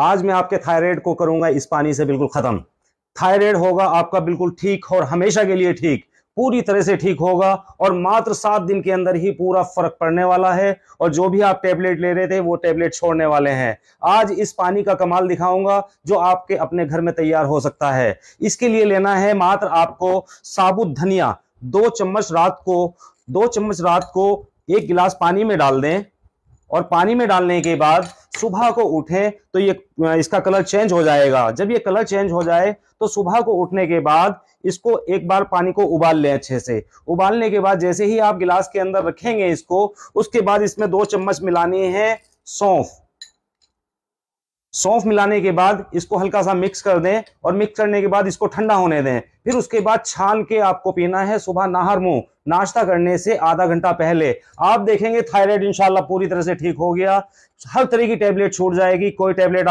आज मैं आपके थायराइड को करूंगा इस पानी से बिल्कुल ख़त्म थायराइड होगा आपका बिल्कुल ठीक और हमेशा के लिए ठीक पूरी तरह से ठीक होगा और मात्र सात दिन के अंदर ही पूरा फर्क पड़ने वाला है और जो भी आप टेबलेट ले रहे थे वो टेबलेट छोड़ने वाले हैं आज इस पानी का कमाल दिखाऊंगा जो आपके अपने घर में तैयार हो सकता है इसके लिए लेना है मात्र आपको साबुत धनिया दो चम्मच रात को दो चम्मच रात को एक गिलास पानी में डाल दें और पानी में डालने के बाद सुबह को उठे तो ये इसका कलर चेंज हो जाएगा जब ये कलर चेंज हो जाए तो सुबह को उठने के बाद इसको एक बार पानी को उबाल लें अच्छे से उबालने के बाद जैसे ही आप गिलास के अंदर रखेंगे इसको उसके बाद इसमें दो चम्मच मिलानी है सौंफ सौंफ मिलाने के बाद इसको हल्का सा मिक्स कर दें और मिक्स करने के बाद इसको ठंडा होने दें फिर उसके बाद छान के आपको पीना है सुबह नाहर मुंह नाश्ता करने से आधा घंटा पहले आप देखेंगे थायराइड इंशाल्लाह पूरी तरह से ठीक हो गया हर तरह की टैबलेट छूट जाएगी कोई टैबलेट आप